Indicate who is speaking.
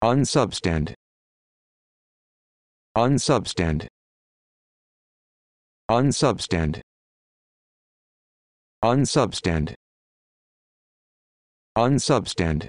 Speaker 1: unsubstand unsubstand unsubstand unsubstand unsubstand